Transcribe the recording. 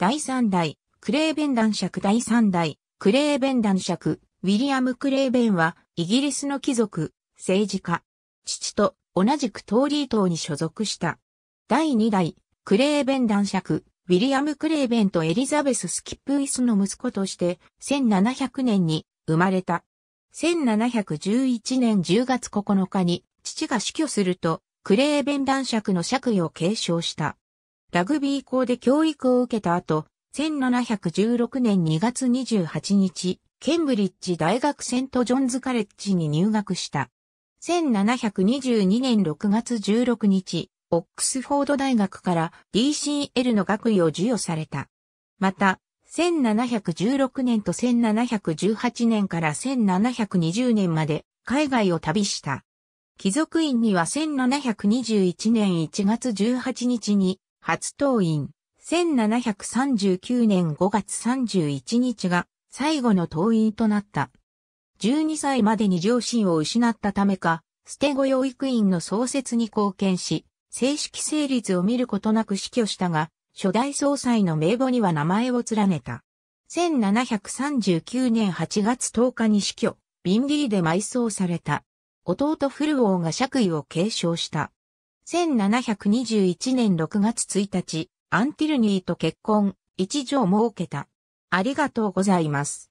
第三代、クレーベン男爵第三代、クレーベン男爵、ウィリアム・クレーベンは、イギリスの貴族、政治家。父と同じくトーリー党に所属した。第二代、クレーベン男爵、ウィリアム・クレーベンとエリザベス・スキップ・イスの息子として、1700年に生まれた。1711年10月9日に、父が死去すると、クレーベン男爵の爵位を継承した。ラグビー校で教育を受けた後、1716年2月28日、ケンブリッジ大学セントジョンズカレッジに入学した。1722年6月16日、オックスフォード大学から DCL の学位を授与された。また、1716年と1718年から1720年まで海外を旅した。貴族院には1721年1月18日に初党員、1739年5月31日が最後の党員となった。12歳までに両親を失ったためか、捨て子養育院の創設に貢献し、正式成立を見ることなく死去したが、初代総裁の名簿には名前を連ねた。1739年8月10日に死去、ビンディーで埋葬された。弟フル王ーが爵位を継承した。1721年6月1日、アンティルニーと結婚、一条を設けた。ありがとうございます。